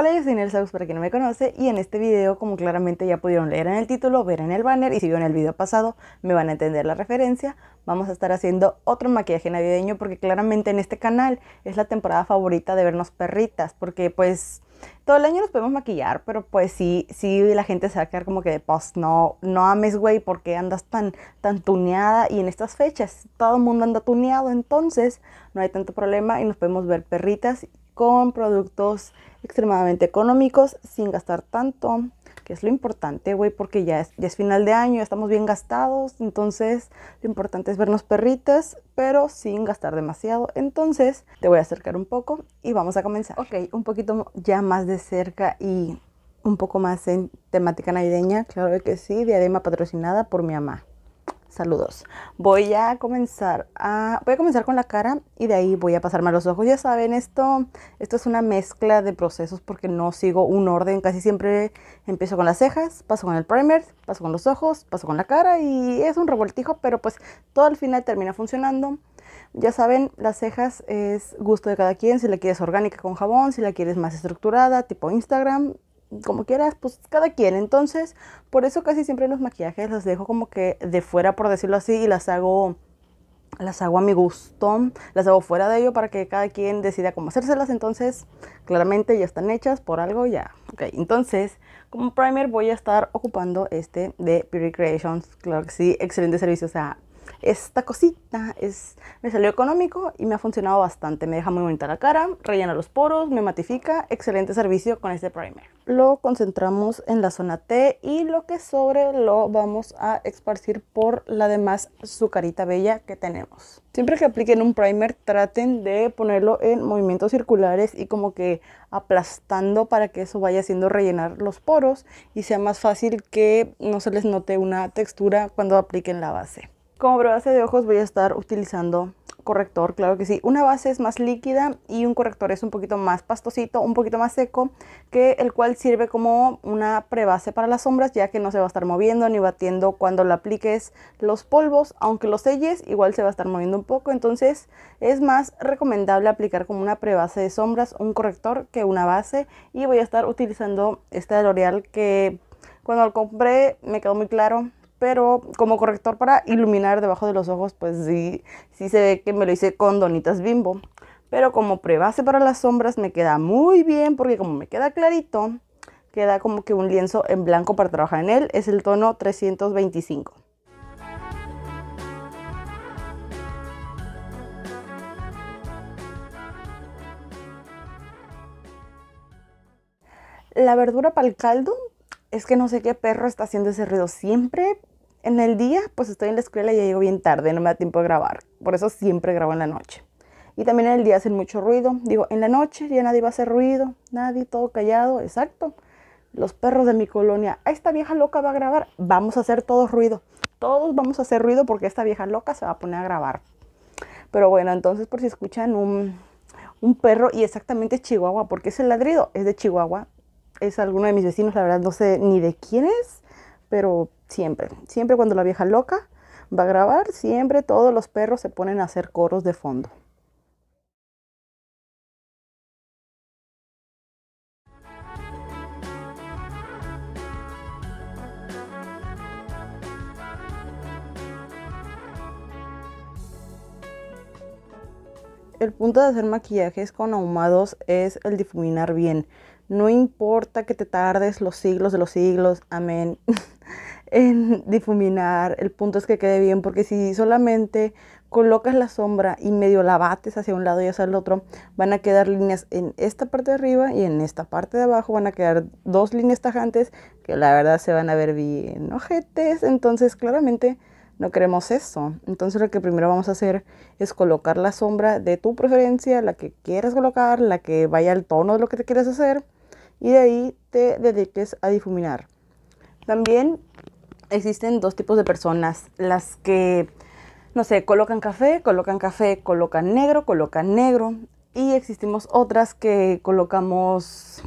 Hola, yo soy Nelsa, para quien no me conoce y en este video, como claramente ya pudieron leer en el título, ver en el banner y si vieron el video pasado me van a entender la referencia, vamos a estar haciendo otro maquillaje navideño porque claramente en este canal es la temporada favorita de vernos perritas porque pues todo el año nos podemos maquillar, pero pues sí, sí la gente se va a quedar como que de post, pues, no, no ames güey porque andas tan, tan tuneada y en estas fechas todo el mundo anda tuneado, entonces no hay tanto problema y nos podemos ver perritas con productos extremadamente económicos sin gastar tanto, que es lo importante, güey, porque ya es, ya es final de año, ya estamos bien gastados, entonces lo importante es vernos perritas, pero sin gastar demasiado. Entonces te voy a acercar un poco y vamos a comenzar. Ok, un poquito ya más de cerca y un poco más en temática navideña, claro que sí, diadema patrocinada por mi mamá. Saludos. Voy a comenzar a voy a comenzar con la cara y de ahí voy a pasarme a los ojos. Ya saben, esto esto es una mezcla de procesos porque no sigo un orden, casi siempre empiezo con las cejas, paso con el primer, paso con los ojos, paso con la cara y es un revoltijo, pero pues todo al final termina funcionando. Ya saben, las cejas es gusto de cada quien, si la quieres orgánica con jabón, si la quieres más estructurada, tipo Instagram, como quieras, pues cada quien. Entonces, por eso casi siempre los maquillajes los dejo como que de fuera, por decirlo así, y las hago las hago a mi gusto, las hago fuera de ello para que cada quien decida cómo hacérselas. Entonces, claramente ya están hechas por algo, ya. Ok, entonces, como primer voy a estar ocupando este de Beauty Creations. Claro que sí, excelente servicio. O sea, esta cosita es, me salió económico y me ha funcionado bastante. Me deja muy bonita la cara, rellena los poros, me matifica. Excelente servicio con este primer. Lo concentramos en la zona T y lo que sobre lo vamos a esparcir por la demás su carita bella que tenemos. Siempre que apliquen un primer traten de ponerlo en movimientos circulares y como que aplastando para que eso vaya haciendo rellenar los poros y sea más fácil que no se les note una textura cuando apliquen la base. Como base de ojos voy a estar utilizando corrector, claro que sí. Una base es más líquida y un corrector es un poquito más pastosito, un poquito más seco, que el cual sirve como una prebase para las sombras, ya que no se va a estar moviendo ni batiendo cuando lo apliques los polvos, aunque los selles igual se va a estar moviendo un poco, entonces es más recomendable aplicar como una prebase de sombras un corrector que una base y voy a estar utilizando este de L'Oreal que cuando lo compré me quedó muy claro pero como corrector para iluminar debajo de los ojos, pues sí, sí se ve que me lo hice con donitas bimbo. Pero como prebase para las sombras me queda muy bien porque como me queda clarito, queda como que un lienzo en blanco para trabajar en él. Es el tono 325. La verdura para el caldo es que no sé qué perro está haciendo ese ruido. Siempre en el día, pues estoy en la escuela y ya llego bien tarde, no me da tiempo de grabar. Por eso siempre grabo en la noche. Y también en el día hacen mucho ruido. Digo, en la noche ya nadie va a hacer ruido, nadie, todo callado, exacto. Los perros de mi colonia, ah, esta vieja loca va a grabar, vamos a hacer todo ruido. Todos vamos a hacer ruido porque esta vieja loca se va a poner a grabar. Pero bueno, entonces por si escuchan un, un perro, y exactamente Chihuahua, porque ese ladrido es de Chihuahua, es alguno de mis vecinos, la verdad no sé ni de quién es, pero siempre, siempre cuando la vieja loca va a grabar, siempre todos los perros se ponen a hacer coros de fondo. El punto de hacer maquillajes con ahumados es el difuminar bien. No importa que te tardes los siglos de los siglos, amén, en difuminar. El punto es que quede bien, porque si solamente colocas la sombra y medio la bates hacia un lado y hacia el otro, van a quedar líneas en esta parte de arriba y en esta parte de abajo van a quedar dos líneas tajantes que la verdad se van a ver bien ojetes. Entonces, claramente no queremos eso. Entonces, lo que primero vamos a hacer es colocar la sombra de tu preferencia, la que quieras colocar, la que vaya al tono de lo que te quieres hacer y de ahí te dediques a difuminar. También existen dos tipos de personas, las que, no sé, colocan café, colocan café, colocan negro, colocan negro, y existimos otras que colocamos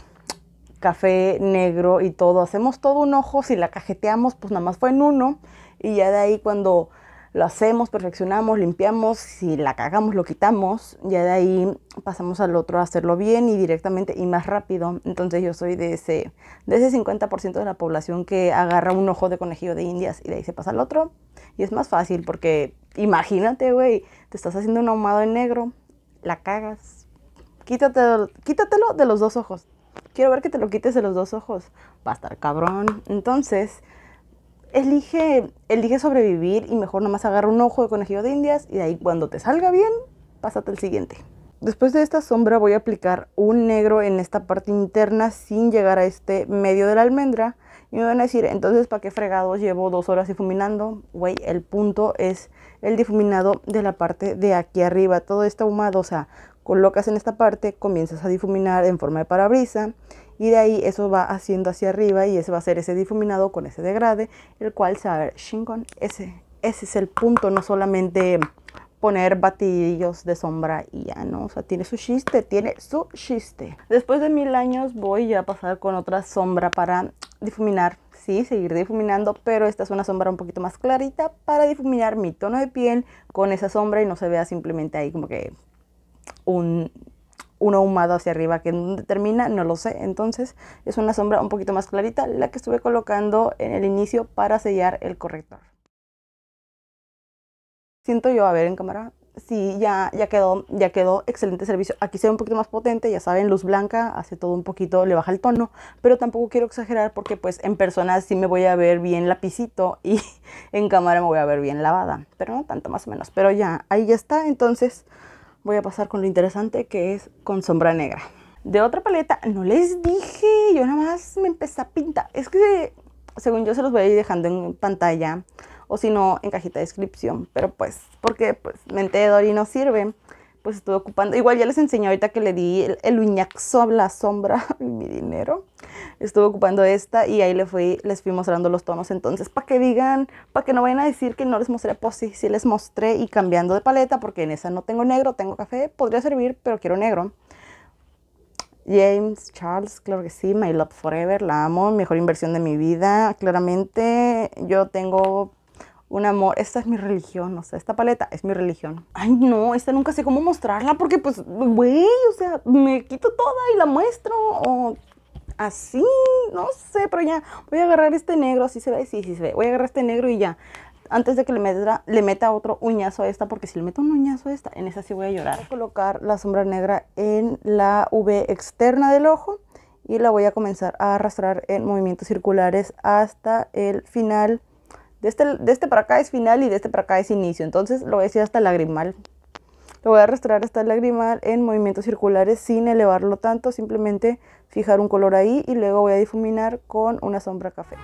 café negro y todo, hacemos todo un ojo, si la cajeteamos, pues nada más fue en uno, y ya de ahí cuando lo hacemos, perfeccionamos, limpiamos, si la cagamos lo quitamos, ya de ahí pasamos al otro a hacerlo bien y directamente y más rápido. Entonces yo soy de ese, de ese 50% de la población que agarra un ojo de conejillo de indias y de ahí se pasa al otro. Y es más fácil porque imagínate, güey, te estás haciendo un ahumado en negro, la cagas. Quítatelo, quítatelo de los dos ojos. Quiero ver que te lo quites de los dos ojos. Va a estar cabrón. Entonces, elige, elige sobrevivir y mejor nomás agarra un ojo de conejillo de indias y de ahí cuando te salga bien, pásate el siguiente. Después de esta sombra voy a aplicar un negro en esta parte interna sin llegar a este medio de la almendra. Y me van a decir, entonces, ¿para qué fregados llevo dos horas difuminando? Güey, el punto es el difuminado de la parte de aquí arriba. Todo está ahumado, o sea, colocas en esta parte, comienzas a difuminar en forma de parabrisa y de ahí eso va haciendo hacia arriba y ese va a ser ese difuminado con ese degrade, el cual se va a ver chingón. Ese, ese es el punto, no solamente poner batidillos de sombra y ya, ¿no? O sea, tiene su chiste, tiene su chiste. Después de mil años voy a pasar con otra sombra para difuminar, sí, seguir difuminando, pero esta es una sombra un poquito más clarita para difuminar mi tono de piel con esa sombra y no se vea simplemente ahí como que un un ahumado hacia arriba, que donde termina no lo sé. Entonces es una sombra un poquito más clarita, la que estuve colocando en el inicio para sellar el corrector. Siento yo, a ver en cámara, sí, ya, ya, quedó, ya quedó excelente servicio. Aquí se ve un poquito más potente, ya saben, luz blanca, hace todo un poquito, le baja el tono, pero tampoco quiero exagerar porque pues en persona sí me voy a ver bien lapicito y en cámara me voy a ver bien lavada, pero no tanto más o menos, pero ya, ahí ya está, entonces voy a pasar con lo interesante que es con sombra negra. De otra paleta, no les dije, yo nada más me empecé a pintar. Es que según yo se los voy a ir dejando en pantalla o si no en cajita de descripción, pero pues porque pues, mente de Dory no sirve pues estuve ocupando. Igual ya les enseñé ahorita que le di el, el a la sombra, mi dinero. Estuve ocupando esta y ahí le fui, les fui mostrando los tonos. Entonces, para que digan, para que no vayan a decir que no les mostré, pues sí, sí les mostré y cambiando de paleta, porque en esa no tengo negro, tengo café, podría servir, pero quiero negro. James Charles, claro que sí, My Love Forever, la amo, mejor inversión de mi vida, claramente. Yo tengo un amor, esta es mi religión, o sea, esta paleta es mi religión. Ay, no, esta nunca sé cómo mostrarla porque pues, güey, o sea, me quito toda y la muestro o así, no sé, pero ya voy a agarrar este negro, así se ve, sí, sí se ve, voy a agarrar este negro y ya. Antes de que le meta, le meta otro uñazo a esta, porque si le meto un uñazo a esta, en esa sí voy a llorar. Voy a colocar la sombra negra en la V externa del ojo y la voy a comenzar a arrastrar en movimientos circulares hasta el final este, de este, para acá es final y de este para acá es inicio. Entonces lo voy a decir hasta lagrimal. Lo voy a arrastrar hasta lagrimal en movimientos circulares sin elevarlo tanto, simplemente fijar un color ahí y luego voy a difuminar con una sombra café.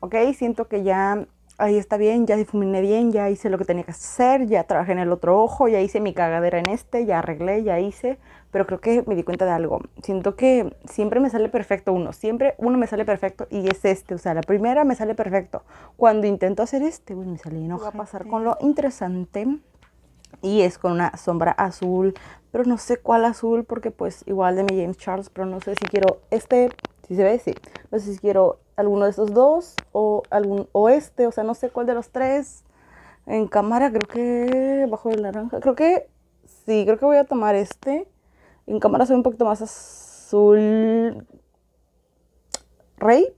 Ok, siento que ya ahí está bien, ya difuminé bien, ya hice lo que tenía que hacer, ya trabajé en el otro ojo, ya hice mi cagadera en este, ya arreglé, ya hice, pero creo que me di cuenta de algo. Siento que siempre me sale perfecto uno, siempre uno me sale perfecto y es este, o sea, la primera me sale perfecto. Cuando intento hacer este, uy, me sale enoja. a pasar con lo interesante y es con una sombra azul, pero no sé cuál azul porque pues igual de mi James Charles, pero no sé si quiero este, si se ve, sí. No sé si quiero alguno de esos dos o algún este, o sea, no sé cuál de los tres. En cámara creo que bajo el naranja, creo que sí, creo que voy a tomar este. En cámara soy un poquito más azul rey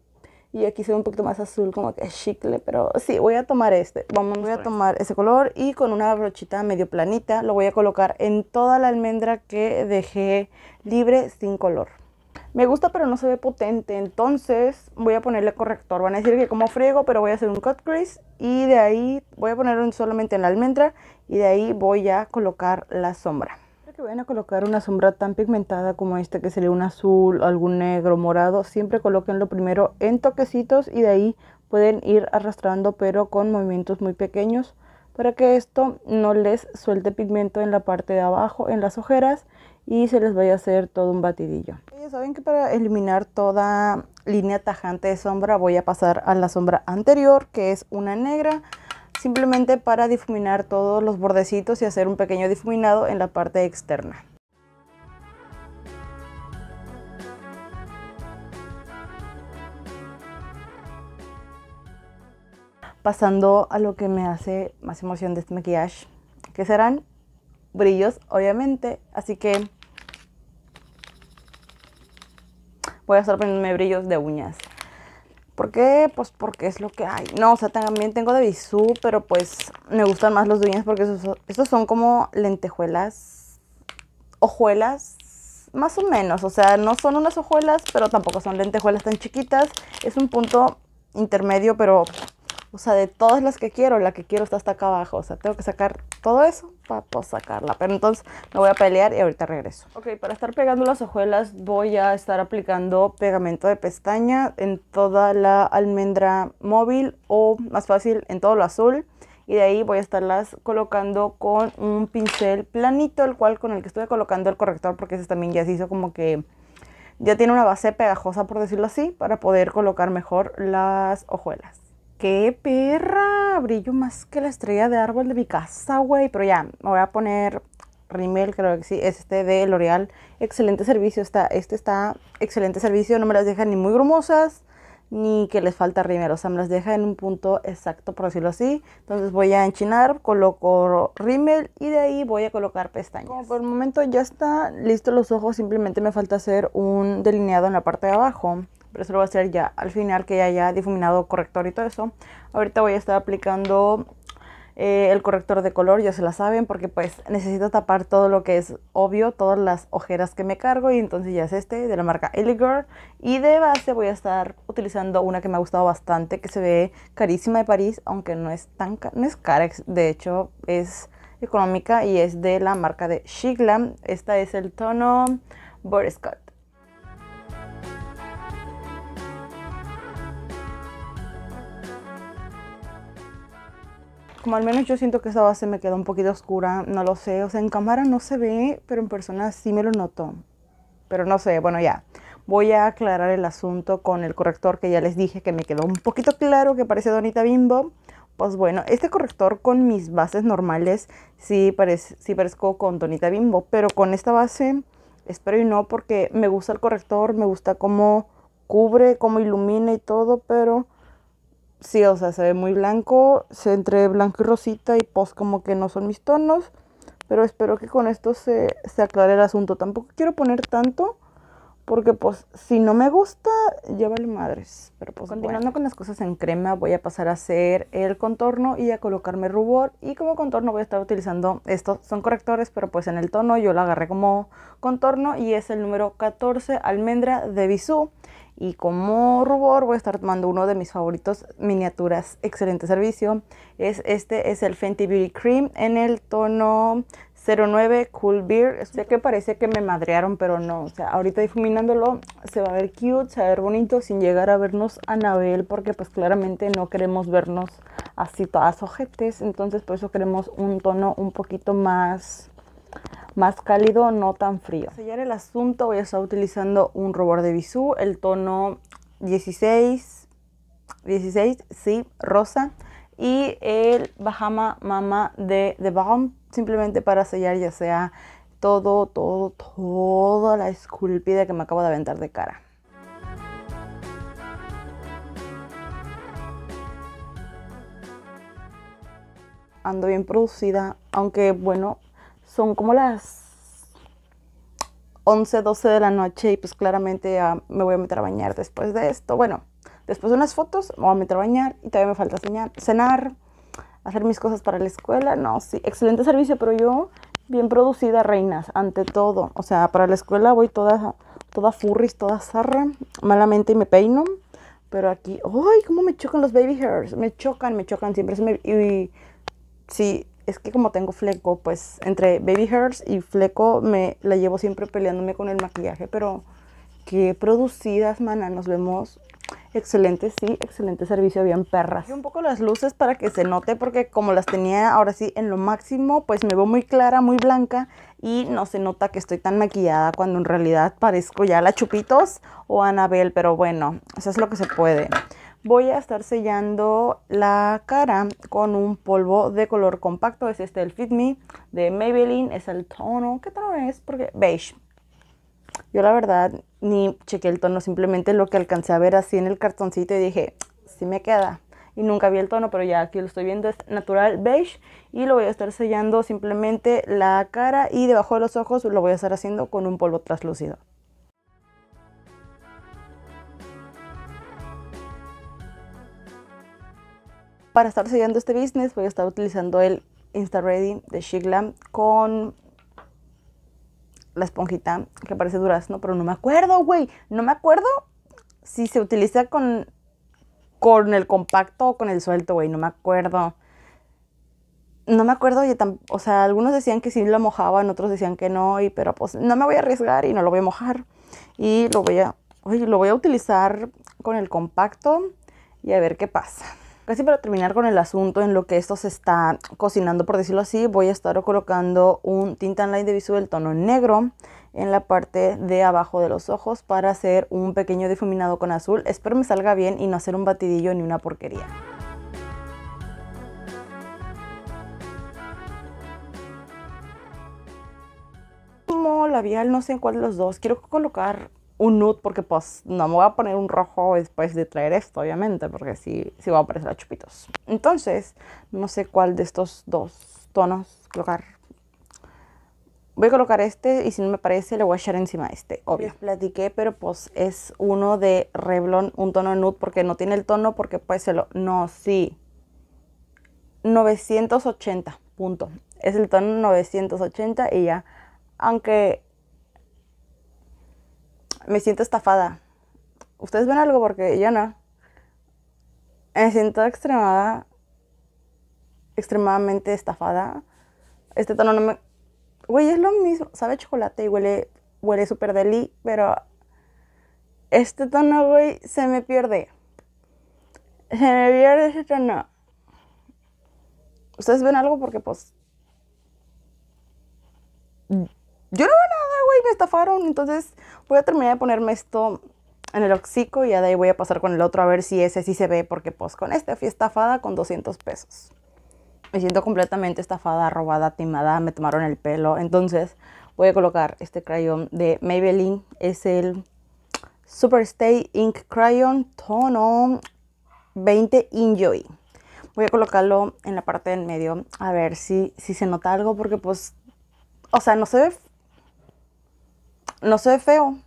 y aquí soy un poquito más azul como que chicle, pero sí, voy a tomar este. Vamos, voy a tomar ese color y con una brochita medio planita lo voy a colocar en toda la almendra que dejé libre sin color. Me gusta, pero no se ve potente. Entonces voy a ponerle corrector. Van a decir que como friego, pero voy a hacer un cut crease. Y de ahí voy a poner solamente en la almendra. Y de ahí voy a colocar la sombra. Creo que vayan a colocar una sombra tan pigmentada como esta, que sería un azul, algún negro, morado. Siempre colóquenlo primero en toquecitos. Y de ahí pueden ir arrastrando, pero con movimientos muy pequeños. Para que esto no les suelte pigmento en la parte de abajo, en las ojeras y se les va a hacer todo un batidillo. Ya saben que para eliminar toda línea tajante de sombra voy a pasar a la sombra anterior que es una negra simplemente para difuminar todos los bordecitos y hacer un pequeño difuminado en la parte externa. Pasando a lo que me hace más emoción de este maquillaje, que serán brillos, obviamente. Así que voy a estar poniéndome brillos de uñas. ¿Por qué? Pues porque es lo que hay. No, o sea, también tengo de bisú, pero pues me gustan más los de uñas porque esos, estos son como lentejuelas, ojuelas, más o menos. O sea, no son unas ojuelas, pero tampoco son lentejuelas tan chiquitas. Es un punto intermedio, pero o sea, de todas las que quiero, la que quiero está hasta acá abajo. O sea, tengo que sacar todo eso para pues, sacarla. Pero entonces me voy a pelear y ahorita regreso. Ok, para estar pegando las hojuelas voy a estar aplicando pegamento de pestaña en toda la almendra móvil o más fácil en todo lo azul. Y de ahí voy a estarlas colocando con un pincel planito, el cual con el que estuve colocando el corrector porque ese también ya se hizo como que... Ya tiene una base pegajosa, por decirlo así, para poder colocar mejor las hojuelas qué perra, brillo más que la estrella de árbol de mi casa, güey. Pero ya, me voy a poner Rimmel, creo que sí, este de L'Oreal. Excelente servicio, está, este está excelente servicio, no me las deja ni muy grumosas ni que les falta Rimmel, o sea, me las deja en un punto exacto, por decirlo así. Entonces voy a enchinar, coloco Rimmel y de ahí voy a colocar pestañas. por el momento ya está listo los ojos, simplemente me falta hacer un delineado en la parte de abajo pero eso lo voy a hacer ya al final que ya haya difuminado corrector y todo eso. Ahorita voy a estar aplicando eh, el corrector de color, ya se la saben, porque pues necesito tapar todo lo que es obvio, todas las ojeras que me cargo y entonces ya es este de la marca Eligor. Y de base voy a estar utilizando una que me ha gustado bastante, que se ve carísima de París, aunque no es tan no es cara, de hecho es económica y es de la marca de Shiglam. Esta es el tono Borescott. como al menos yo siento que esta base me quedó un poquito oscura, no lo sé, o sea, en cámara no se ve, pero en persona sí me lo noto. Pero no sé, bueno, ya. Voy a aclarar el asunto con el corrector que ya les dije que me quedó un poquito claro que parece Donita Bimbo. Pues bueno, este corrector con mis bases normales sí, parece. sí parezco con Donita Bimbo, pero con esta base espero y no porque me gusta el corrector, me gusta cómo cubre, cómo ilumina y todo, pero sí, o sea, se ve muy blanco, se entre blanco y rosita y pues como que no son mis tonos, pero espero que con esto se, aclare el asunto. Tampoco quiero poner tanto, porque pues si no me gusta, ya vale madres. Pero pues continuando con las cosas en crema, voy a pasar a hacer el contorno y a colocarme rubor. Y como contorno voy a estar utilizando estos, son correctores, pero pues en el tono yo lo agarré como contorno y es el número 14 almendra de Bisú. Y como rubor voy a estar tomando uno de mis favoritos miniaturas, excelente servicio. Es, este es el Fenty Beauty Cream en el tono 09 Cool Beer. Sé que parece que me madrearon, pero no. O sea, ahorita difuminándolo se va a ver cute, se va a ver bonito sin llegar a vernos Anabel, porque pues claramente no queremos vernos así todas ojetes. Entonces por eso queremos un tono un poquito más más cálido, no tan frío. Para sellar el asunto voy a estar utilizando un rubor de bisú, el tono 16, 16, sí, rosa, y el Bahama Mama de The Balm, simplemente para sellar ya sea todo, todo, toda la esculpida que me acabo de aventar de cara. Ando bien producida, aunque bueno, son como las 11, 12 de la noche y pues claramente ah, me voy a meter a bañar después de esto. Bueno, después de unas fotos me voy a meter a bañar y todavía me falta cenar, cenar hacer mis cosas para la escuela. No, sí, excelente servicio, pero yo bien producida, reinas, ante todo. O sea, para la escuela voy toda, toda furris, toda zarra, malamente y me peino. Pero aquí, ¡ay! ¿Cómo me chocan los baby hairs? Me chocan, me chocan siempre. Se me, y sí, es que como tengo fleco, pues entre baby hairs y fleco me la llevo siempre peleándome con el maquillaje, pero qué producidas, mana, nos vemos. Excelente, sí, excelente servicio, bien perras. Un poco las luces para que se note, porque como las tenía ahora sí en lo máximo, pues me veo muy clara, muy blanca y no se nota que estoy tan maquillada cuando en realidad parezco ya la Chupitos o Anabel, pero bueno, eso es lo que se puede voy a estar sellando la cara con un polvo de color compacto. Es este, el Fit Me de Maybelline. Es el tono. ¿Qué tono es? Porque beige. Yo la verdad ni chequé el tono, simplemente lo que alcancé a ver así en el cartoncito y dije, sí me queda. Y nunca vi el tono, pero ya aquí lo estoy viendo, es natural beige. Y lo voy a estar sellando simplemente la cara y debajo de los ojos lo voy a estar haciendo con un polvo traslúcido. Para estar siguiendo este business voy a estar utilizando el Ready de Shiglam con la esponjita que parece durazno, pero no me acuerdo, güey. No me acuerdo si se utiliza con, con el compacto o con el suelto, güey. No me acuerdo. No me acuerdo, o sea, algunos decían que sí lo mojaban, otros decían que no, y, pero pues no me voy a arriesgar y no lo voy a mojar. Y lo voy a, lo voy a utilizar con el compacto y a ver qué pasa. Casi para terminar con el asunto, en lo que esto se está cocinando, por decirlo así, voy a estar colocando un tinta line de Viso del tono negro en la parte de abajo de los ojos para hacer un pequeño difuminado con azul. Espero me salga bien y no hacer un batidillo ni una porquería. Como labial, no sé cuál de los dos, quiero colocar un nude porque pues no me voy a poner un rojo después de traer esto, obviamente, porque si sí, sí va a aparecer a chupitos. Entonces, no sé cuál de estos dos tonos colocar. Voy a colocar este y si no me parece le voy a echar encima este, obvio. Les platiqué, pero pues es uno de Revlon, un tono nude porque no tiene el tono porque pues se lo... No, sí. 980, punto. Es el tono 980 y ya. Aunque me siento estafada. ¿Ustedes ven algo? Porque yo no. Me siento extremada, extremadamente estafada. Este tono no me... Güey, es lo mismo. Sabe chocolate y huele, huele súper deli, pero este tono, güey, se me pierde. Se me pierde ese tono. ¿Ustedes ven algo? Porque pues... Yo no veo nada me estafaron. Entonces voy a terminar de ponerme esto en el oxico y ya de ahí voy a pasar con el otro a ver si ese sí se ve, porque pues con este fui estafada con 200 pesos. Me siento completamente estafada, robada, timada, me tomaron el pelo. Entonces voy a colocar este crayón de Maybelline. Es el Super Stay Ink Crayon Tono 20 Enjoy. Voy a colocarlo en la parte del medio a ver si, si se nota algo porque pues, o sea, no se ve no se ve feo,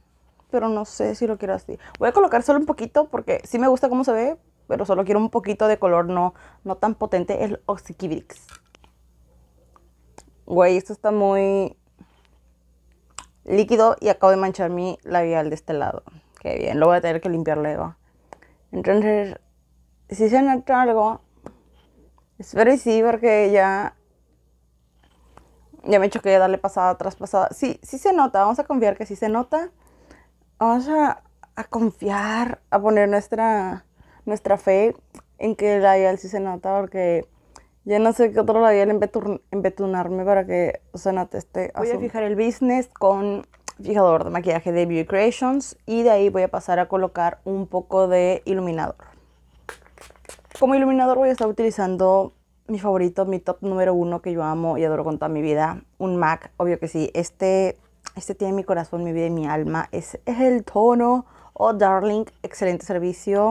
pero no sé si lo quiero así. Voy a colocar solo un poquito porque sí me gusta cómo se ve, pero solo quiero un poquito de color no, no tan potente. el Oxykibrix. Güey, esto está muy líquido y acabo de manchar mi labial de este lado. Qué bien, lo voy a tener que limpiar luego. Entonces, si se nota algo, espero y sí, porque ya ya me choqué darle pasada tras pasada. Sí, sí se nota, vamos a confiar que sí se nota. Vamos a, a confiar, a poner nuestra, nuestra fe en que la IEL sí se nota, porque ya no sé qué otro en embetunarme para que se note este Voy a fijar el business con fijador de maquillaje de Beauty Creations y de ahí voy a pasar a colocar un poco de iluminador. Como iluminador voy a estar utilizando mi favorito, mi top número uno que yo amo y adoro con toda mi vida, un Mac, obvio que sí. Este, este tiene mi corazón, mi vida y mi alma. Es, es el tono. Oh, darling, excelente servicio.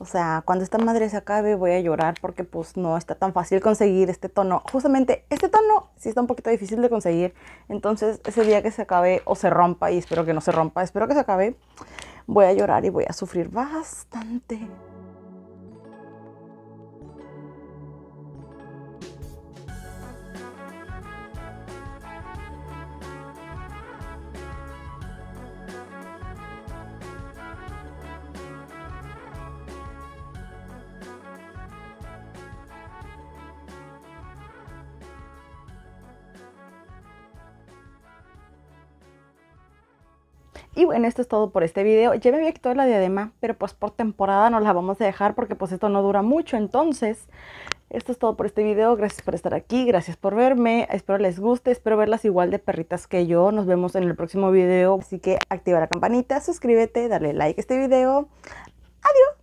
O sea, cuando esta madre se acabe voy a llorar porque pues no está tan fácil conseguir este tono. Justamente este tono sí está un poquito difícil de conseguir. Entonces ese día que se acabe o se rompa, y espero que no se rompa, espero que se acabe, voy a llorar y voy a sufrir bastante. Y bueno, esto es todo por este video. Ya me había quitado la diadema, pero pues por temporada no la vamos a dejar porque pues esto no dura mucho. Entonces, esto es todo por este video. Gracias por estar aquí, gracias por verme. Espero les guste, espero verlas igual de perritas que yo. Nos vemos en el próximo video. Así que activa la campanita, suscríbete, dale like a este video. Adiós.